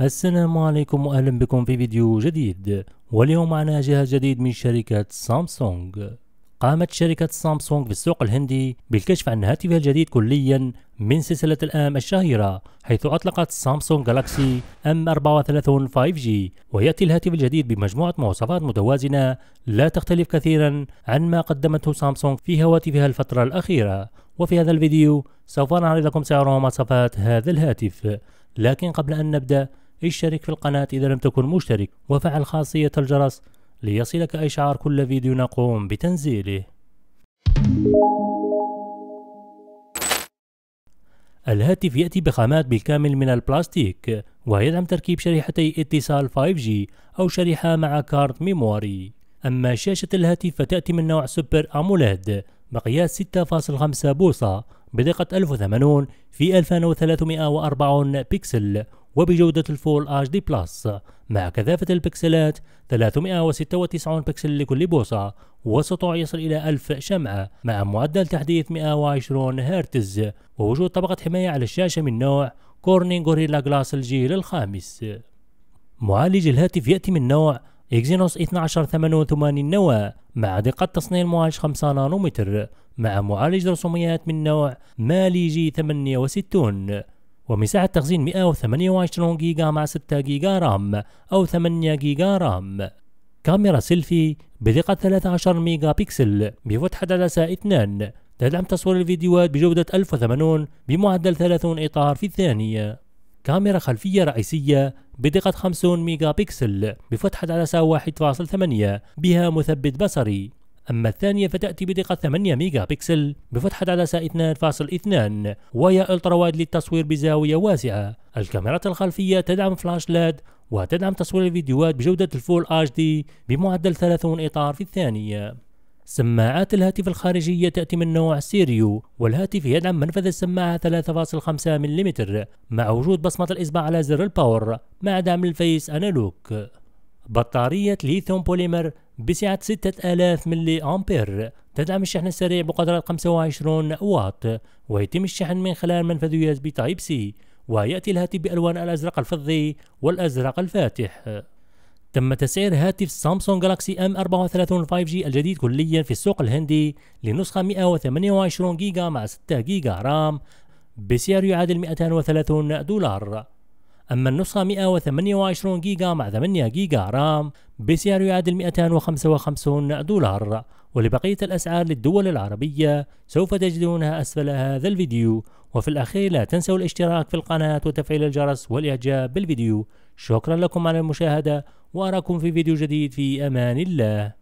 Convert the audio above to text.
السلام عليكم واهلا بكم في فيديو جديد واليوم معنا جهاز جديد من شركة سامسونج قامت شركة سامسونج في السوق الهندي بالكشف عن هاتفها الجديد كليا من سلسلة الآم الشهيرة حيث أطلقت سامسونج جالاكسي M34 5G ويأتي الهاتف الجديد بمجموعة مواصفات متوازنة لا تختلف كثيرا عن ما قدمته سامسونج في هواتفها الفترة الأخيرة وفي هذا الفيديو سوف نعرض لكم سعر ومواصفات هذا الهاتف لكن قبل أن نبدأ اشترك في القناة إذا لم تكن مشترك وفعل خاصية الجرس ليصلك إشعار كل فيديو نقوم بتنزيله الهاتف يأتي بخامات بالكامل من البلاستيك ويدعم تركيب شريحتي اتصال 5G أو شريحة مع كارت ميموري أما شاشة الهاتف فتأتي من نوع سوبر أمولاد بقياس 6.5 بوصة بدقة 1080 في 2340 بكسل وبجودة الفول اش دي بلس مع كثافة البكسلات 396 بكسل لكل بوصة وسطوع يصل إلى 1000 شمعة مع معدل تحديث 120 هرتز ووجود طبقة حماية على الشاشة من نوع كورنين غوريلا جلاس الجيل الخامس معالج الهاتف يأتي من نوع إكزينوس 1288 نواة مع دقة تصنيع المعالج 5 نانومتر مع معالج رسوميات من نوع مالي جي 68 ومساحة تخزين 128 جيجا مع 6 جيجا رام أو 8 جيجا رام كاميرا سيلفي بدقة 13 ميجا بكسل بفتحة عدسة 2 تدعم تصوير الفيديوهات بجودة 1080 بمعدل 30 إطار في الثانية كاميرا خلفية رئيسية بدقة 50 ميجا بكسل بفتحة عدسة 1.8 بها مثبت بصري أما الثانية فتأتي بدقة 8 ميجا بكسل بفتحة عدسة 2.2 وهي ألترا وايد للتصوير بزاوية واسعة الكاميرات الخلفية تدعم فلاش لاد وتدعم تصوير الفيديوهات بجودة الفول اتش دي بمعدل 30 إطار في الثانية سماعات الهاتف الخارجية تأتي من نوع سيريو والهاتف يدعم منفذ السماعة 3.5 ملم مع وجود بصمة الإصبع على زر الباور مع دعم الفيس أنالوك بطارية ليثيوم بوليمر بسعة 6000 ملي أمبير تدعم الشحن السريع بقدرة 25 واط ويتم الشحن من خلال منفذ يو اس بي تايب سي ويأتي الهاتف بألوان الأزرق الفضي والأزرق الفاتح تم تسعير هاتف سامسونج جالاكسي ام 34 5G الجديد كليا في السوق الهندي لنسخة 128 جيجا مع 6 جيجا رام بسعر يعادل 230 دولار أما النسخة 128 جيجا مع 8 جيجا رام بسعر يعادل 255 دولار ولبقية الأسعار للدول العربية سوف تجدونها أسفل هذا الفيديو وفي الأخير لا تنسوا الاشتراك في القناة وتفعيل الجرس والإعجاب بالفيديو شكرا لكم على المشاهدة وأراكم في فيديو جديد في أمان الله